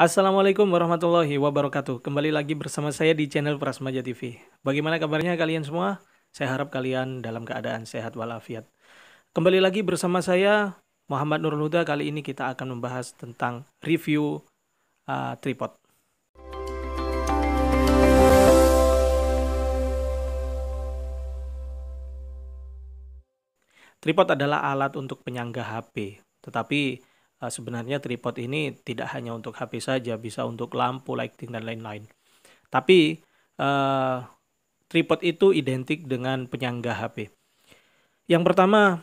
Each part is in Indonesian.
Assalamualaikum warahmatullahi wabarakatuh. Kembali lagi bersama saya di channel Prasmaja TV. Bagaimana kabarnya kalian semua? Saya harap kalian dalam keadaan sehat walafiat. Kembali lagi bersama saya Muhammad Nurul Huda. Kali ini kita akan membahas tentang review uh, tripod. Tripod adalah alat untuk penyangga HP, tetapi Eh, sebenarnya tripod ini tidak hanya untuk HP saja, bisa untuk lampu, lighting dan lain-lain. Tapi uh, tripod itu identik dengan penyangga HP. Yang pertama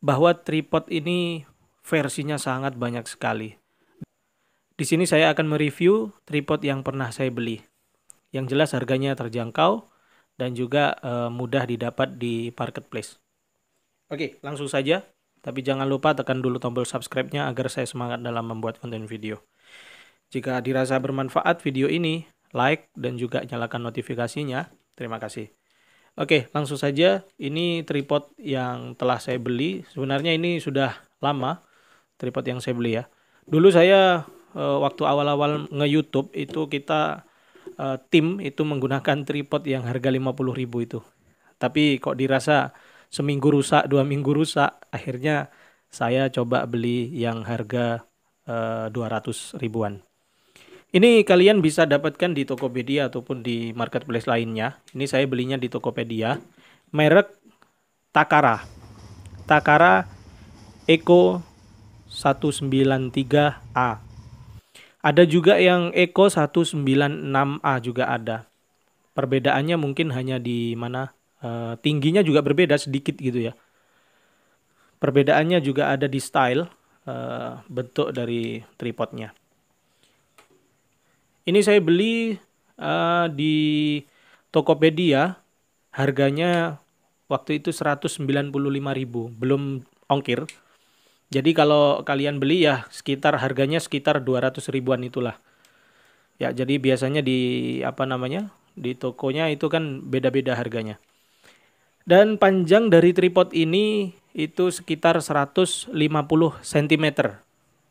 bahwa tripod ini versinya sangat banyak sekali. Di sini saya akan mereview tripod yang pernah saya beli. Yang jelas harganya terjangkau dan juga uh, mudah didapat di marketplace. Oke, langsung saja tapi jangan lupa tekan dulu tombol subscribe-nya agar saya semangat dalam membuat konten video. Jika dirasa bermanfaat video ini, like dan juga nyalakan notifikasinya. Terima kasih. Oke, langsung saja. Ini tripod yang telah saya beli. Sebenarnya ini sudah lama tripod yang saya beli ya. Dulu saya eh, waktu awal-awal nge-YouTube itu kita eh, tim itu menggunakan tripod yang harga 50.000 itu. Tapi kok dirasa seminggu rusak, dua minggu rusak. Akhirnya saya coba beli yang harga uh, eh, 200 ribuan. Ini kalian bisa dapatkan di Tokopedia ataupun di marketplace lainnya. Ini saya belinya di Tokopedia. Merek Takara. Takara Eco 193A. Ada juga yang Eco 196A juga ada. Perbedaannya mungkin hanya di mana? Eh, tingginya juga berbeda sedikit gitu ya. Perbedaannya juga ada di style uh, bentuk dari tripodnya. Ini saya beli uh, di Tokopedia, harganya waktu itu 195.000, belum ongkir. Jadi kalau kalian beli ya sekitar harganya sekitar 200 ribuan itulah. Ya, jadi biasanya di apa namanya? di tokonya itu kan beda-beda harganya. Dan panjang dari tripod ini itu sekitar 150 cm.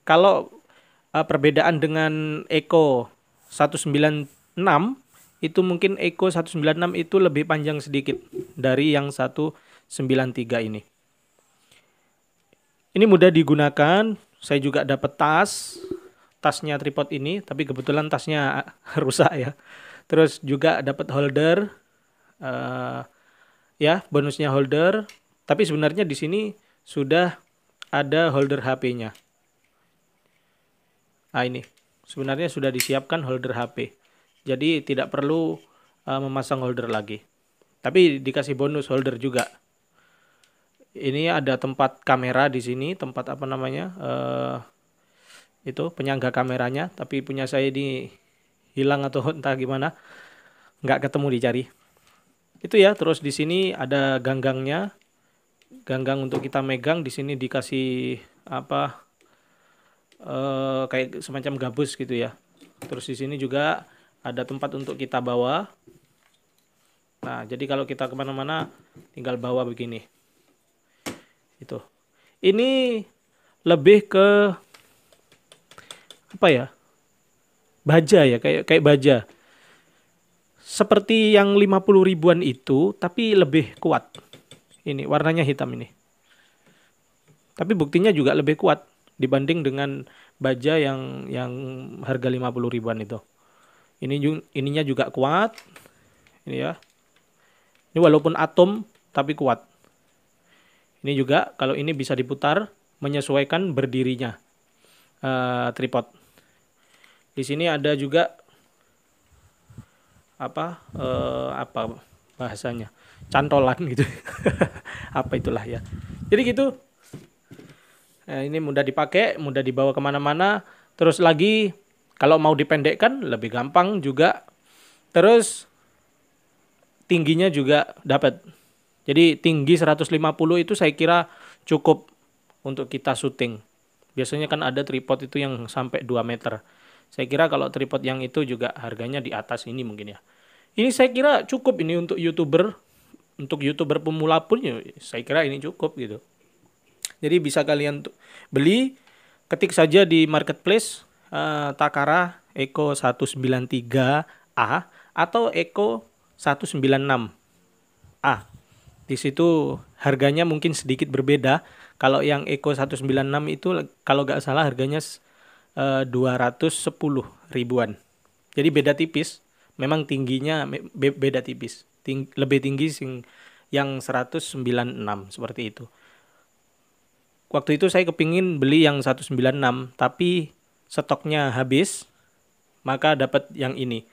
Kalau uh, perbedaan dengan Eco 196 itu mungkin Eco 196 itu lebih panjang sedikit dari yang 193 ini. Ini mudah digunakan. Saya juga dapat tas, tasnya tripod ini, tapi kebetulan tasnya rusak ya. Terus juga dapat holder. Uh, ya bonusnya holder tapi sebenarnya di sini sudah ada holder HP-nya. Nah ini sebenarnya sudah disiapkan holder HP. Jadi tidak perlu uh, memasang holder lagi. Tapi dikasih bonus holder juga. Ini ada tempat kamera di sini, tempat apa namanya? Uh, itu penyangga kameranya, tapi punya saya di hilang atau entah gimana. Nggak ketemu dicari. Itu ya, terus di sini ada ganggangnya. Ganggang untuk kita megang di sini dikasih apa? uh, kayak semacam gabus gitu ya. Terus di sini juga ada tempat untuk kita bawa. Nah, jadi kalau kita kemana-mana tinggal bawa begini. Itu. Ini lebih ke apa ya? Baja ya, kayak kayak baja seperti yang 50 ribuan itu tapi lebih kuat. Ini warnanya hitam ini. Tapi buktinya juga lebih kuat dibanding dengan baja yang yang harga 50 ribuan itu. Ini ininya juga kuat. Ini ya. Ini walaupun atom tapi kuat. Ini juga kalau ini bisa diputar menyesuaikan berdirinya uh, tripod. Di sini ada juga apa eh, apa bahasanya cantolan gitu apa itulah ya jadi gitu nah, ini mudah dipakai mudah dibawa kemana-mana terus lagi kalau mau dipendekkan lebih gampang juga terus tingginya juga dapat jadi tinggi 150 itu saya kira cukup untuk kita syuting biasanya kan ada tripod itu yang sampai 2 meter saya kira kalau tripod yang itu juga harganya di atas ini mungkin ya. Ini saya kira cukup ini untuk YouTuber untuk YouTuber pemula pun ya, saya kira ini cukup gitu. Jadi bisa kalian beli ketik saja di marketplace uh, Takara Eko 193A atau Eko 196A. Di situ harganya mungkin sedikit berbeda. Kalau yang Eko 196 itu kalau nggak salah harganya 210 eh, ribuan. Jadi beda tipis. Memang tingginya beda tipis. Ting lebih tinggi sing yang 196 seperti itu. Waktu itu saya kepingin beli yang 196 tapi stoknya habis maka dapat yang ini.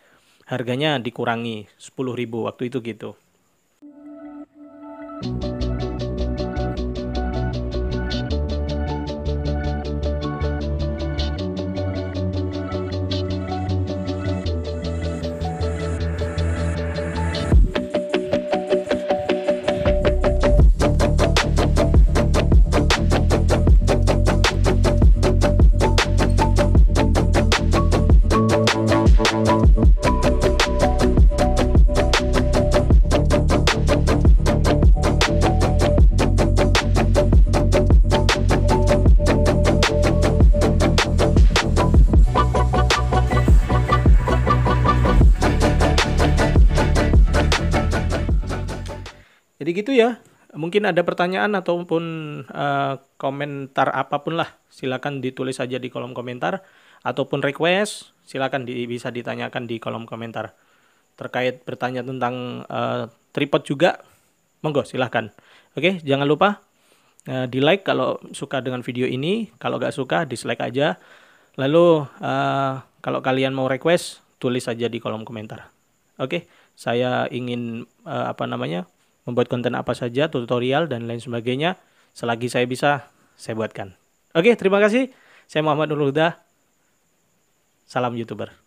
Harganya dikurangi ribu waktu itu gitu. Thank you Jadi gitu ya. Mungkin ada pertanyaan ataupun uh, komentar apapun lah, silakan ditulis saja di kolom komentar ataupun request, silakan di, bisa ditanyakan di kolom komentar. Terkait bertanya tentang uh, tripod juga, monggo silahkan. Oke, jangan lupa uh, eh, di like kalau suka dengan video ini, kalau gak suka dislike aja. Lalu uh, kalau kalian mau request, tulis saja di kolom komentar. Oke, saya ingin uh, apa namanya? membuat konten apa saja, tutorial dan lain sebagainya. Selagi saya bisa, saya buatkan. Oke, terima kasih. Saya Muhammad Nurul Huda. Salam YouTuber.